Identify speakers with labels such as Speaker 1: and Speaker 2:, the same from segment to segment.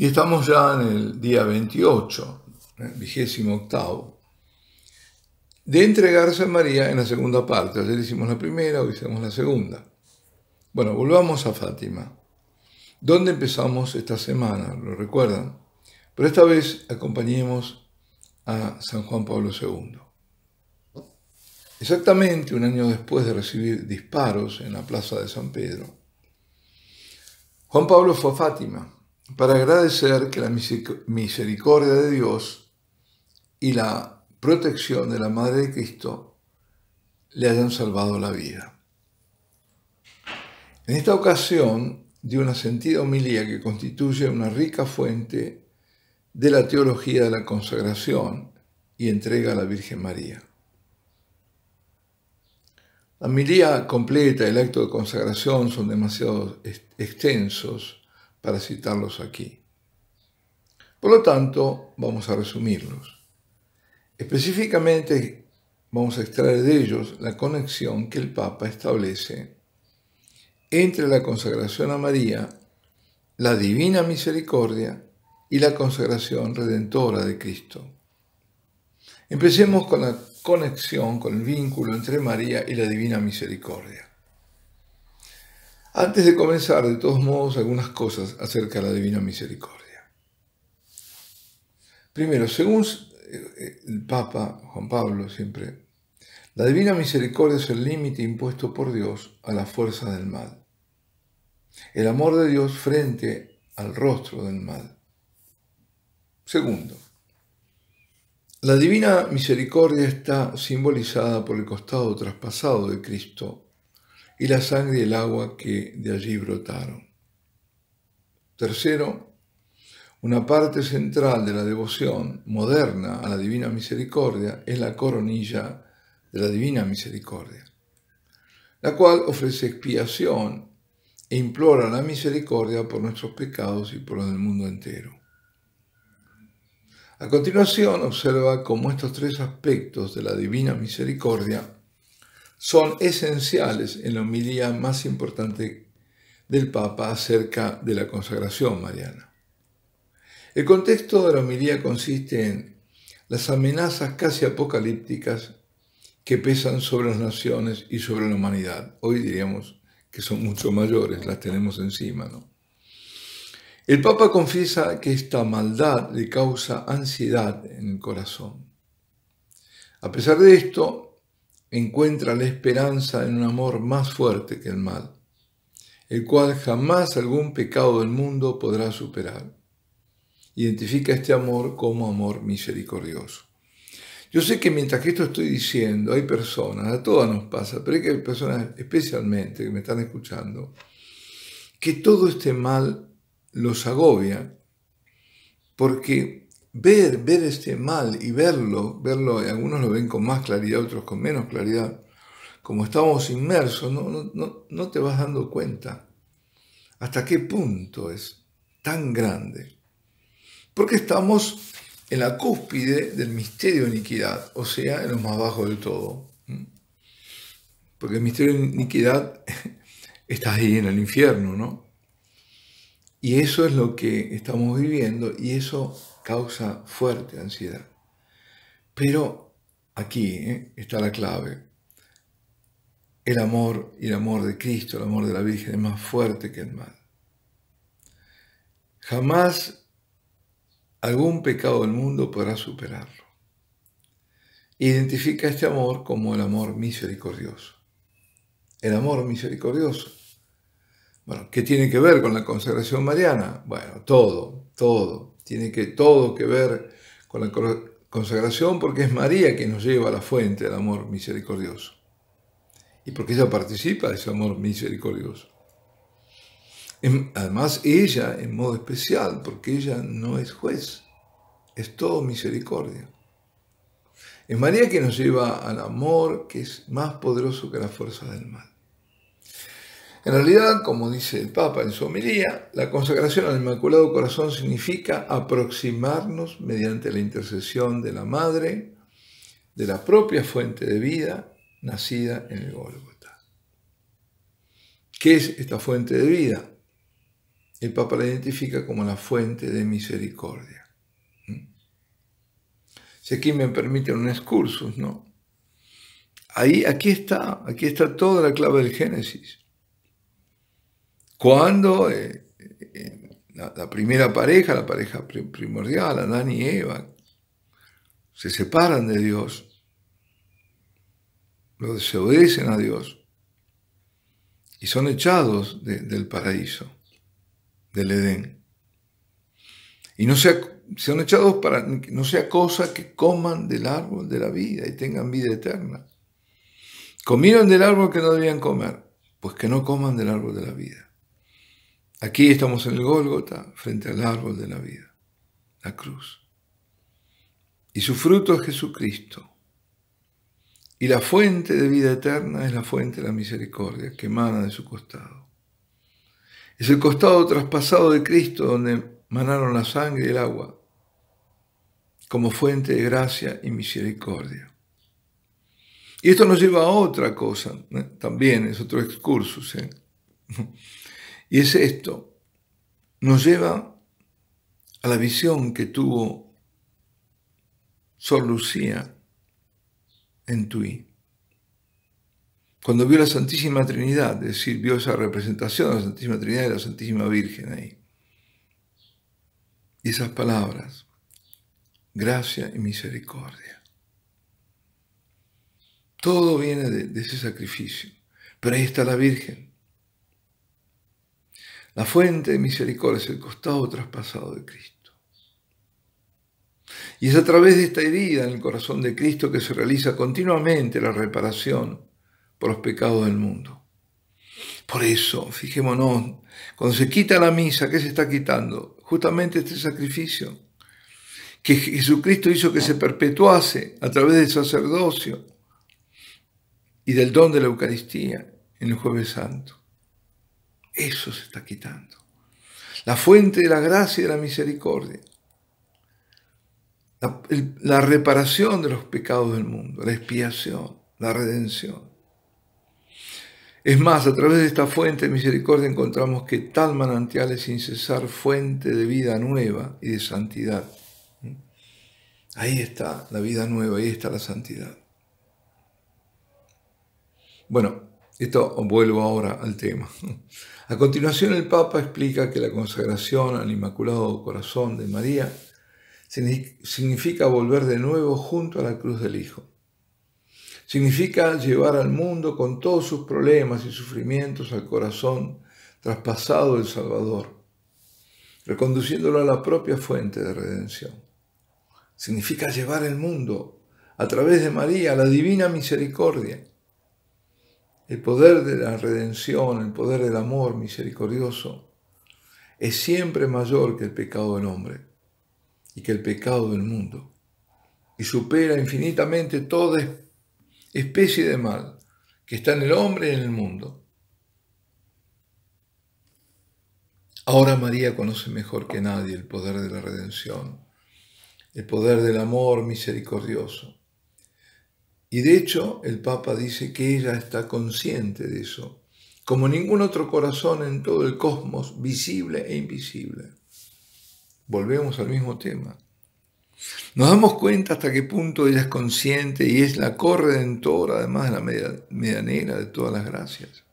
Speaker 1: Y estamos ya en el día 28, eh, vigésimo octavo, de entregarse a María en la segunda parte. Ayer hicimos la primera, hoy hicimos la segunda. Bueno, volvamos a Fátima. ¿Dónde empezamos esta semana? ¿Lo recuerdan? Pero esta vez acompañemos a San Juan Pablo II. Exactamente un año después de recibir disparos en la plaza de San Pedro, Juan Pablo fue a Fátima para agradecer que la misericordia de Dios y la protección de la Madre de Cristo le hayan salvado la vida. En esta ocasión dio una sentida homilía que constituye una rica fuente de la teología de la consagración y entrega a la Virgen María. La homilía completa y el acto de consagración son demasiado extensos para citarlos aquí. Por lo tanto, vamos a resumirlos. Específicamente vamos a extraer de ellos la conexión que el Papa establece entre la consagración a María, la divina misericordia y la consagración redentora de Cristo. Empecemos con la conexión, con el vínculo entre María y la divina misericordia. Antes de comenzar, de todos modos, algunas cosas acerca de la Divina Misericordia. Primero, según eh, el Papa Juan Pablo siempre, la Divina Misericordia es el límite impuesto por Dios a la fuerza del mal. El amor de Dios frente al rostro del mal. Segundo, la divina misericordia está simbolizada por el costado traspasado de Cristo y la sangre y el agua que de allí brotaron. Tercero, una parte central de la devoción moderna a la Divina Misericordia es la coronilla de la Divina Misericordia, la cual ofrece expiación e implora la misericordia por nuestros pecados y por los del mundo entero. A continuación observa cómo estos tres aspectos de la divina misericordia son esenciales en la homilía más importante del Papa acerca de la consagración mariana. El contexto de la homilía consiste en las amenazas casi apocalípticas que pesan sobre las naciones y sobre la humanidad. Hoy diríamos que son mucho mayores, las tenemos encima, ¿no? El Papa confiesa que esta maldad le causa ansiedad en el corazón. A pesar de esto, encuentra la esperanza en un amor más fuerte que el mal, el cual jamás algún pecado del mundo podrá superar. Identifica este amor como amor misericordioso. Yo sé que mientras que esto estoy diciendo, hay personas, a todas nos pasa, pero hay personas especialmente que me están escuchando, que todo este mal los agobia porque ver, ver este mal y verlo, verlo, y algunos lo ven con más claridad, otros con menos claridad, como estamos inmersos, no, te vas dando cuenta hasta qué punto es tan grande. Porque estamos en la cúspide del misterio de iniquidad, o sea, en lo más bajo del todo. Porque el misterio de iniquidad está ahí en el infierno, ¿no? Y eso es lo que estamos viviendo y eso causa fuerte ansiedad. Pero aquí ¿eh? está la clave. El amor y el amor de Cristo, el amor de la Virgen es más fuerte que el mal. Jamás algún pecado del mundo podrá superarlo. Identifica este amor como el amor misericordioso. El amor misericordioso bueno, ¿qué tiene que ver con la consagración mariana? Bueno, todo, todo. Tiene que todo que ver con la consagración porque es María que nos lleva a la fuente del amor misericordioso. Y porque ella participa de ese amor misericordioso. Em, además, ella en modo especial, porque ella no es juez, es todo misericordia. Es María que nos lleva al amor que es más poderoso que la fuerza del mal. En realidad, como dice el Papa en su homilía, la consagración al Inmaculado Corazón significa aproximarnos mediante la intercesión de la Madre, de la propia fuente de vida nacida en el Gólgota. ¿Qué es esta fuente de vida? El Papa la identifica como la fuente de misericordia. ¿Mm? Si aquí me permiten un excursus, ¿no? Ahí, aquí está, aquí está toda la clave del Génesis cuando eh, eh, la, primera pareja, la pareja primordial, Adán y Eva, se separan de Dios, lo desobedecen a Dios y son echados del paraíso, del Edén. Y no sea, son echados para no sea cosa que coman del árbol de la vida y tengan vida eterna. Comieron del árbol que no debían comer, pues que no coman del árbol de la vida. Aquí estamos en el Gólgota, frente al árbol de la vida, la cruz. Y su fruto es Jesucristo. Y la fuente de vida eterna es la fuente de la misericordia que emana de su costado. Es el costado traspasado de Cristo donde manaron la sangre y el agua como fuente de gracia y misericordia. Y esto nos lleva a otra cosa, ¿eh? también es otro excursus. ¿eh? Y es esto, nos lleva a la visión que tuvo Sor Lucía en Tui. Cuando vio la Santísima Trinidad, es decir, vio esa representación de la Santísima Trinidad y la Santísima Virgen ahí. Y esas palabras, gracia y misericordia. Todo viene de, de ese sacrificio. Pero ahí está la Virgen la fuente de misericordia es el costado traspasado de Cristo. Y es a través de esta herida en el corazón de Cristo que se realiza continuamente la reparación por los pecados del mundo. Por eso, fijémonos, cuando se quita la misa, ¿qué se está quitando? Justamente este sacrificio que Jesucristo hizo que se perpetuase a través del sacerdocio y del don de la Eucaristía en el jueves santo. Eso se está quitando. La fuente de la gracia y de la misericordia. La, reparación de los pecados del mundo, la expiación, la redención. Es más, a través de esta fuente de misericordia encontramos que tal manantial es sin cesar fuente de vida nueva y de santidad. Ahí está la vida nueva, ahí está la santidad. Bueno, esto vuelvo ahora al tema. A continuación el Papa explica que la consagración al Inmaculado Corazón de María significa volver de nuevo junto a la cruz del Hijo. Significa llevar al mundo con todos sus problemas y sufrimientos al corazón traspasado del Salvador, reconduciéndolo a la propia fuente de redención. Significa llevar el mundo a través de María, a la divina misericordia, el poder de la redención, el poder del amor misericordioso, es siempre mayor que el pecado del hombre y que el pecado del mundo, y supera infinitamente toda especie de mal que está en el hombre y en el mundo. Ahora María conoce mejor que nadie el poder de la redención, el poder del amor misericordioso, y de hecho el Papa dice que ella está consciente de eso, como ningún otro corazón en todo el cosmos, visible e invisible. Volvemos al mismo tema. Nos damos cuenta hasta qué punto ella es consciente y es la corredentora, además de la medianera de todas las gracias.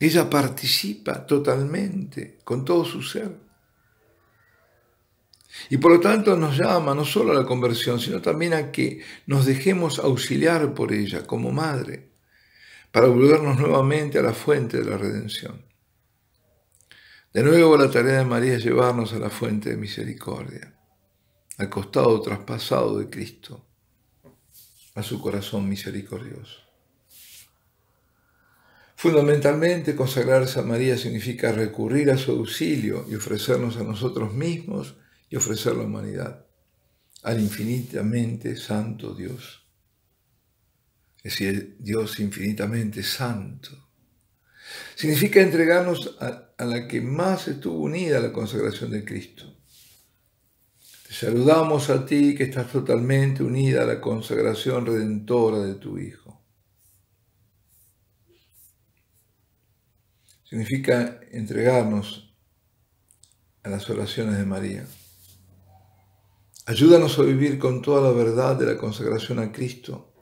Speaker 1: Ella participa totalmente con todo su ser. Y por lo tanto nos llama no solo a la conversión, sino también a que nos dejemos auxiliar por ella como madre, para volvernos nuevamente a la fuente de la redención. De nuevo la tarea de María es llevarnos a la fuente de misericordia, al costado traspasado de Cristo, a su corazón misericordioso. Fundamentalmente, consagrarse a María significa recurrir a su auxilio y ofrecernos a nosotros mismos y ofrecer la humanidad al infinitamente santo Dios. Es decir, Dios infinitamente santo. Significa entregarnos a, la que más estuvo unida a la consagración de Cristo. Te saludamos a ti que estás totalmente unida a la consagración redentora de tu Hijo. Significa entregarnos a las oraciones de María. Ayúdanos a vivir con toda la verdad de la consagración a Cristo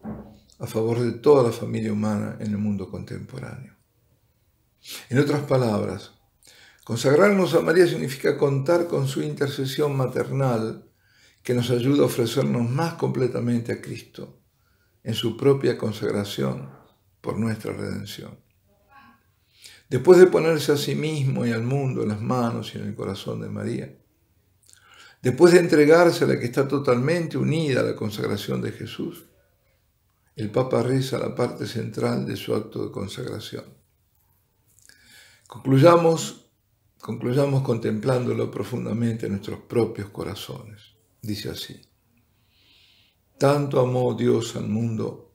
Speaker 1: a favor de toda la familia humana en el mundo contemporáneo. En otras palabras, consagrarnos a María significa contar con su intercesión maternal que nos ayuda a ofrecernos más completamente a Cristo en su propia consagración por nuestra redención. Después de ponerse a sí mismo y al mundo en las manos y en el corazón de María, Después de entregarse la que está totalmente unida a la consagración de Jesús, el Papa reza la parte central de su acto de consagración. Concluyamos, concluyamos contemplándolo profundamente en nuestros propios corazones. Dice así, tanto amó Dios al mundo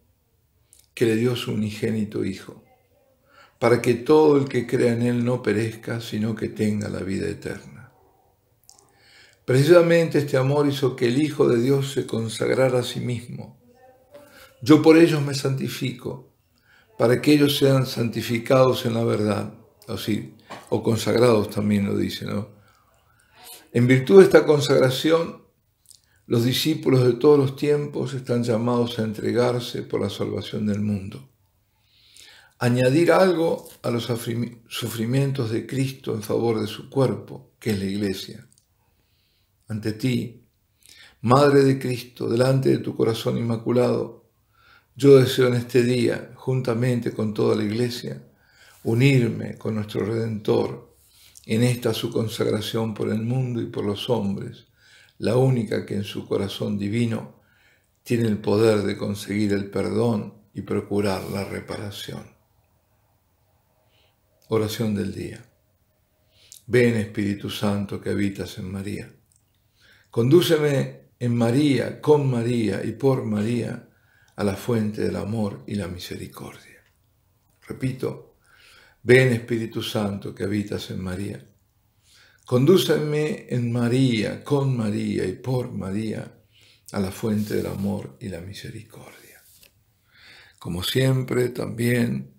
Speaker 1: que le dio su unigénito Hijo, para que todo el que crea en Él no perezca, sino que tenga la vida eterna. Precisamente este amor hizo que el Hijo de Dios se consagrara a sí mismo. Yo por ellos me santifico, para que ellos sean santificados en la verdad, o, o consagrados también lo dice, ¿no? En virtud de esta consagración, los discípulos de todos los tiempos están llamados a entregarse por la salvación del mundo. Añadir algo a los sufrimientos de Cristo en favor de su cuerpo, que es la iglesia ante ti, Madre de Cristo, delante de tu corazón inmaculado, yo deseo en este día, juntamente con toda la Iglesia, unirme con nuestro Redentor en esta su consagración por el mundo y por los hombres, la única que en su corazón divino tiene el poder de conseguir el perdón y procurar la reparación. Oración del día. Ven Espíritu Santo que habitas en María Condúceme en María, con María y por María a la fuente del amor y la misericordia. Repito, ven Espíritu Santo que habitas en María. Condúceme en María, con María y por María a la fuente del amor y la misericordia. Como siempre, también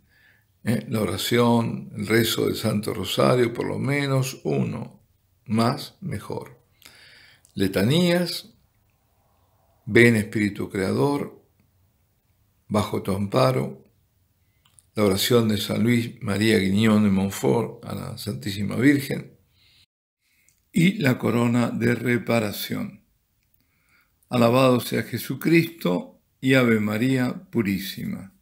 Speaker 1: ¿eh? la oración, el rezo del Santo Rosario, por lo menos uno, más mejor letanías, ven Espíritu Creador, bajo tu amparo, la oración de San Luis María Guiñón de Montfort a la Santísima Virgen y la corona de reparación. Alabado sea Jesucristo y Ave María Purísima.